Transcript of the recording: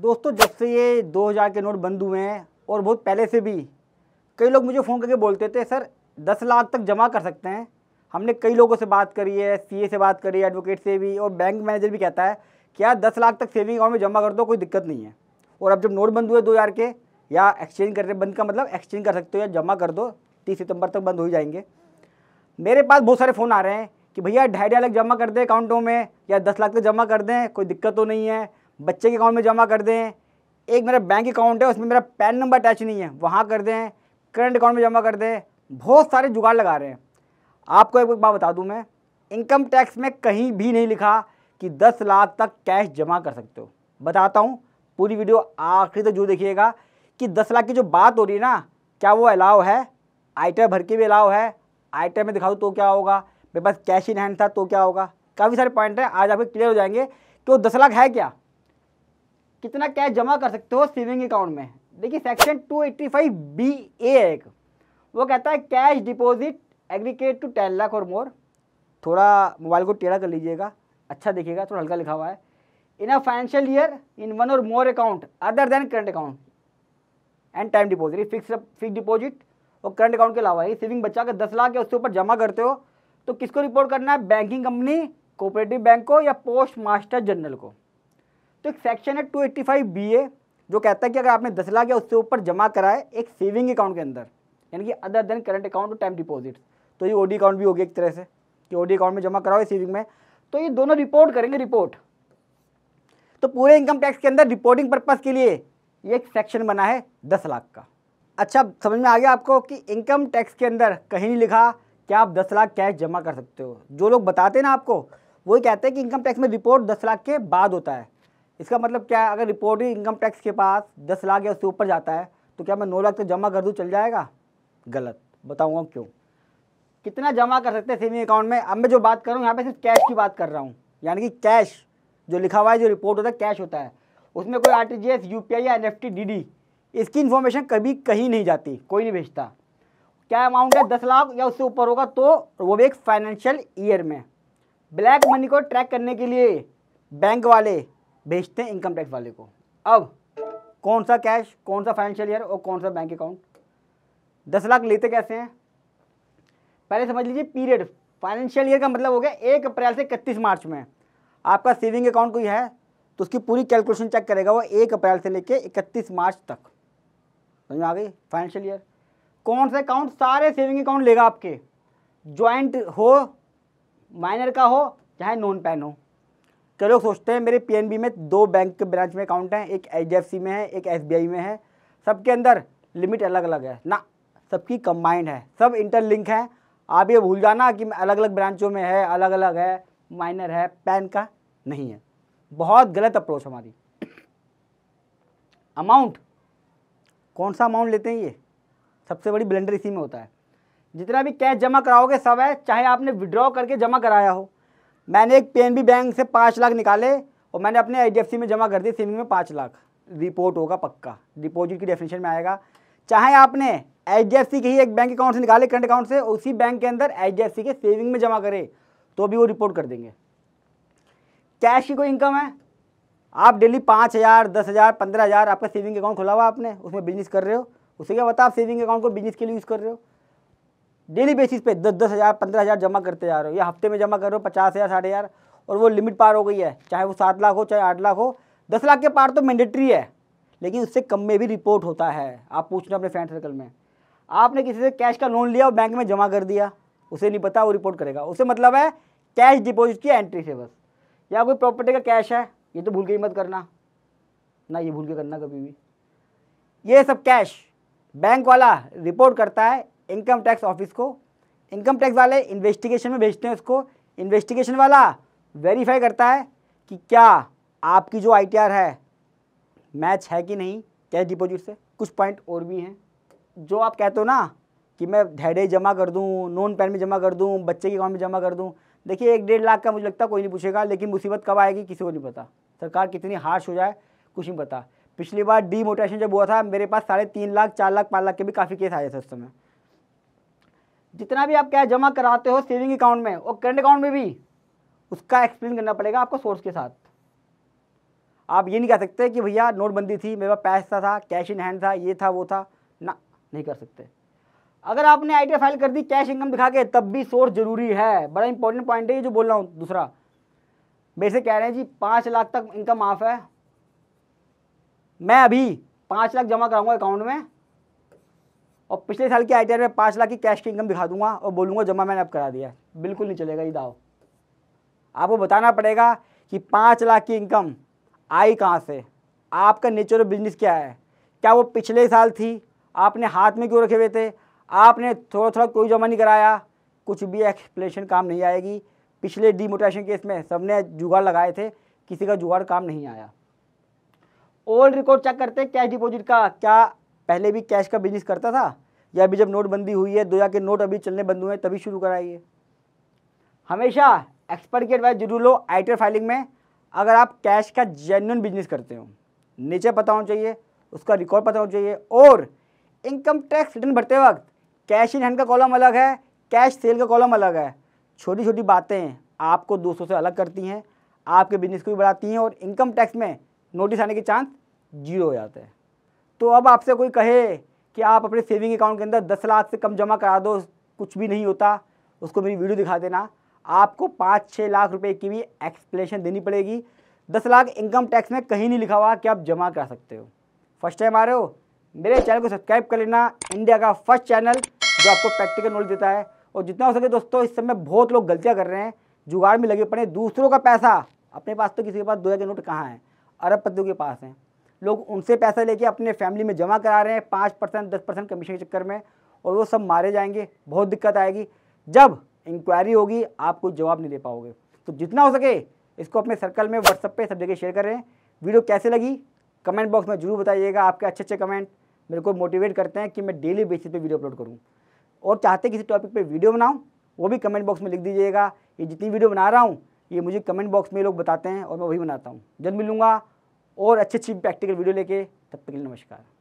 दोस्तों जब से ये 2000 के नोट बंद हुए हैं और बहुत पहले से भी कई लोग मुझे फ़ोन करके बोलते थे सर दस लाख तक जमा कर सकते हैं हमने कई लोगों से बात करी है सीए से बात करी है एडवोकेट से भी और बैंक मैनेजर भी कहता है कि यार दस लाख तक सेविंग अकाउंट में जमा कर दो कोई दिक्कत नहीं है और अब जब नोट बंद हुए दो हज़ार के या एक्सचेंज कर बंद का मतलब एक्सचेंज कर सकते हो या जमा कर दो तीस सितंबर तक बंद हो जाएंगे मेरे पास बहुत सारे फ़ोन आ रहे हैं कि भैया ढाई ढाई लाख जमा कर दें अकाउंटों में या दस लाख तक जमा कर दें कोई दिक्कत तो नहीं है बच्चे के अकाउंट में जमा कर दें एक मेरा बैंक अकाउंट है उसमें मेरा पैन नंबर अटैच नहीं है वहाँ कर दें करंट अकाउंट में जमा कर दें बहुत सारे जुगाड़ लगा रहे हैं आपको एक बात बता दूँ मैं इनकम टैक्स में कहीं भी नहीं लिखा कि दस लाख तक कैश जमा कर सकते हो बताता हूँ पूरी वीडियो आखिरी तक जो देखिएगा कि दस लाख की जो बात हो रही है ना क्या वो अलाव है आई भर के भी अलाव है आई में दिखाऊँ तो क्या होगा मेरे पास कैश इन हैंड था तो क्या होगा काफ़ी सारे पॉइंट हैं आज आपके क्लियर हो जाएंगे कि वो तो दस लाख है क्या कितना कैश जमा कर सकते हो सेविंग अकाउंट में देखिए सेक्शन 285 बी ए एक वो कहता है cash deposit aggregate to ten lakh or more थोड़ा मोबाइल को टेढ़ा कर लीजिएगा अच्छा देखिएगा थोड़ा हल्का लिखा हुआ है in a financial year in one or more account other than current account and time deposit ये फिक्स फिक्स डिपॉजिट और करंट अकाउंट के अलावा ये सेविंग बचा के दस लाख या उसके ऊपर जमा करते हो तो किसको रिपोर्ट करना है बैंकिंग कंपनी कोऑपरेटिव बैंक को या पोस्ट मास्टर जनरल को तो एक सेक्शन है two eighty five B A जो कहता है कि अगर आपने दस लाख या उससे ऊपर जमा कराए एक सेविंग अकाउंट के अंदर यानी कि अदर देन करंट अकाउंट और टाइम डिपॉजिट तो ये ओडी अकाउंट भी होगी एक तरह से कि ओडी अकाउंट में जमा कराओ सेविंग में तो ये दोनों रिपोर्ट करेंगे रिपोर्ट तो पूरे इनकम टैक्स के अंदर रिपोर्टिंग पर्पज़ के लिए ये एक सेक्शन बना है दस लाख का अच्छा समझ में आ गया आपको कि इनकम टैक्स के अंदर कहीं नहीं लिखा कि आप दस लाख कैश जमा कर सकते हो जो लोग बताते हैं ना आपको वही कहते हैं कि इनकम टैक्स में रिपोर्ट दस लाख के बाद होता है इसका मतलब क्या है अगर रिपोर्टिंग इनकम टैक्स के पास दस लाख या उससे ऊपर जाता है तो क्या मैं नौ लाख तो जमा कर दूँ चल जाएगा गलत बताऊँगा क्यों कितना जमा कर सकते हैं सेविंग अकाउंट में अब मैं जो बात कर रहा हूँ यहाँ पे सिर्फ कैश की बात कर रहा हूँ यानी कि कैश जो लिखा हुआ है जो रिपोर्ट होता है कैश होता है उसमें कोई R T G S U P I या N F T D D इसकी इन्फॉर्मेशन कभी कहीं नहीं जाती कोई नहीं भेजता क्या अमाउंट है दस लाख या उससे ऊपर होगा तो वो भी एक फाइनेंशियल ईयर में ब्लैक मनी को ट्रैक करने के लिए बैंक वाले बेचते हैं इनकम टैक्स वाले को अब कौन सा कैश कौन सा फाइनेंशियल ईयर और कौन सा बैंक अकाउंट दस लाख लेते कैसे हैं पहले समझ लीजिए पीरियड फाइनेंशियल ईयर का मतलब हो गया एक अप्रैल से इकतीस मार्च में आपका सेविंग अकाउंट कोई है तो उसकी पूरी कैलकुलेशन चेक करेगा वो एक अप्रैल से लेके इकतीस मार्च तक समझ में आ गई फाइनेंशियल ईयर कौन सा अकाउंट सारे सेविंग अकाउंट लेगा आपके ज्वाइंट हो माइनर का हो चाहे नॉन पैन हो कई लोग सोचते हैं मेरे पीएनबी में दो बैंक के ब्रांच में अकाउंट हैं एक एच में है एक एस में है सबके अंदर लिमिट अलग अलग है ना सबकी कंबाइंड है सब इंटरलिंक है आप ये भूल जाना कि अलग अलग ब्रांचों में है अलग अलग है माइनर है पैन का नहीं है बहुत गलत अप्रोच हमारी अमाउंट कौन सा अमाउंट लेते हैं ये सबसे बड़ी ब्लेंडर इसी में होता है जितना भी कैश जमा कराओगे सब है चाहे आपने विड्रॉ करके जमा कराया हो मैंने एक पी बैंक से पाँच लाख निकाले और मैंने अपने आई में जमा कर दी सेविंग में पाँच लाख रिपोर्ट होगा पक्का डिपॉजिट की डेफिनेशन में आएगा चाहे आपने एच डी एफ सी के ही एक बैंक अकाउंट से निकाले करंट अकाउंट से उसी बैंक के अंदर एच डी एफ सी के सेविंग में जमा करे तो भी वो रिपोर्ट कर देंगे कैश की कोई इनकम है आप डेली पाँच हज़ार दस हज़ार पंद्रह हज़ार आपका सेविंग अकाउंट खुला हुआ आपने उसमें बिजनेस कर रहे हो उसे क्या पता आप सेविंग अकाउंट को बिजनेस के लिए यूज़ कर रहे हो डेली बेसिस पे दस दस हज़ार पंद्रह हज़ार जमा करते जा रहे हो या हफ्ते में जमा कर रहे हो पचास हज़ार साठ हज़ार और वो लिमिट पार हो गई है चाहे वो सात लाख हो चाहे आठ लाख हो दस लाख के पार तो मैंडेटरी है लेकिन उससे कम में भी रिपोर्ट होता है आप पूछ अपने फ्रेंड सर्कल में आपने किसी से कैश का लोन लिया और बैंक में जमा कर दिया उसे नहीं पता वो रिपोर्ट करेगा उसे मतलब है कैश डिपोजिट की एंट्री से बस या कोई प्रॉपर्टी का कैश है ये तो भूल के ही मत करना ना ये भूल के करना कभी भी ये सब कैश बैंक वाला रिपोर्ट करता है इनकम टैक्स ऑफिस को इनकम टैक्स वाले इन्वेस्टिगेशन में भेजते हैं उसको इन्वेस्टिगेशन वाला वेरीफाई करता है कि क्या आपकी जो आई है मैच है कि नहीं कैश डिपॉजिट से कुछ पॉइंट और भी हैं जो आप कहते हो ना कि मैं धैडे जमा कर दूँ नॉन पैन में जमा कर दूँ बच्चे के अकाउंट में जमा कर दूँ देखिए एक डेढ़ लाख का मुझे लगता कोई नहीं पूछेगा लेकिन मुसीबत कब आएगी किसी को नहीं पता सरकार कितनी हार्श हो जाए कुछ नहीं पता पिछली बार डीमोटिवेशन जब हुआ था मेरे पास साढ़े तीन लाख चार लाख पाँच लाख के भी काफ़ी केस आए थे उस समय जितना भी आप कैश जमा कराते हो सेविंग अकाउंट में और करंट अकाउंट में भी उसका एक्सप्लेन करना पड़ेगा आपको सोर्स के साथ आप ये नहीं कह सकते कि भैया नोटबंदी थी मेरे पास पैसा था कैश इन हैंड था ये था वो था ना नहीं कर सकते अगर आपने आई फाइल कर दी कैश इनकम दिखा के तब भी सोर्स जरूरी है बड़ा इंपॉर्टेंट पॉइंट है ये जो बोल रहा हूँ दूसरा वैसे कह रहे हैं जी पाँच लाख तक इनकम माफ़ है मैं अभी पाँच लाख जमा कराऊंगा अकाउंट में और पिछले साल की आई में पाँच लाख की कैश की इनकम दिखा दूंगा और बोलूँगा जमा मैंने अब करा दिया बिल्कुल नहीं चलेगा ये दाव आपको बताना पड़ेगा कि पाँच लाख की इनकम आई कहाँ से आपका नेचर ऑफ बिजनेस क्या है क्या वो पिछले साल थी आपने हाथ में क्यों रखे हुए थे आपने थोड़ा थोड़ा कोई जमा नहीं कराया कुछ भी एक्सप्लेनेशन काम नहीं आएगी पिछले डीमोटेशन केस में सबने जुगाड़ लगाए थे किसी का जुगाड़ काम नहीं आया ओल्ड रिकॉर्ड चेक करते हैं कैश डिपॉजिट का क्या पहले भी कैश का बिजनेस करता था या अभी जब नोटबंदी हुई है दो या के नोट अभी चलने बंद हुए हैं तभी शुरू कराइए हमेशा एक्सपर्ट की एडवाइस जरूर लो आइटर फाइलिंग में अगर आप कैश का जेन्यून बिजनेस करते हो नेचर पता होना चाहिए उसका रिकॉर्ड पता होना चाहिए और इनकम टैक्स रिटर्न भरते वक्त कैश इन हैंड का कॉलम अलग है कैश सेल का कॉलम अलग है छोटी छोटी बातें आपको दोस्तों से अलग करती हैं आपके बिजनेस को भी बढ़ाती हैं और इनकम टैक्स में नोटिस आने के चांस जीरो हो जाते हैं तो अब आपसे कोई कहे कि आप अपने सेविंग अकाउंट के अंदर दस लाख से कम जमा करा दो कुछ भी नहीं होता उसको मेरी वीडियो दिखा देना आपको पाँच छः लाख रुपए की भी एक्सप्लेनेशन देनी पड़ेगी दस लाख इनकम टैक्स में कहीं नहीं लिखा हुआ कि आप जमा करा सकते हो फर्स्ट टाइम आ रहे हो मेरे चैनल को सब्सक्राइब कर लेना इंडिया का फर्स्ट चैनल जो आपको प्रैक्टिकल नॉलेज देता है और जितना हो सके दोस्तों इस समय बहुत लोग गलतियाँ कर रहे हैं जुगाड़ में लगे पड़े दूसरों का पैसा अपने पास तो किसी के पास दो हज़ार के नोट कहाँ हैं अरबपतियों के पास हैं लोग उनसे पैसा लेके अपने फैमिली में जमा करा रहे हैं पाँच परसेंट दस परसेंट कमीशन के चक्कर में और वो सब मारे जाएंगे बहुत दिक्कत आएगी जब इंक्वायरी होगी आप कोई जवाब नहीं दे पाओगे तो जितना हो सके इसको अपने सर्कल में व्हाट्सअप पर सब जगह शेयर करें वीडियो कैसे लगी कमेंट बॉक्स में जरूर बताइएगा आपके अच्छे अच्छे कमेंट मेरे को मोटिवेट करते हैं कि मैं डेली बेसिस पर वीडियो अपलोड करूँ और चाहते किसी टॉपिक पर वीडियो बनाऊँ वो भी कमेंट बॉक्स में लिख दीजिएगा ये जितनी वीडियो बना रहा हूँ ये मुझे कमेंट बॉक्स में लोग बताते हैं और मैं वही बनाता हूँ जल्द मिलूँगा और अच्छी अच्छी प्रैक्टिकल वीडियो लेके तब तक के लिए नमस्कार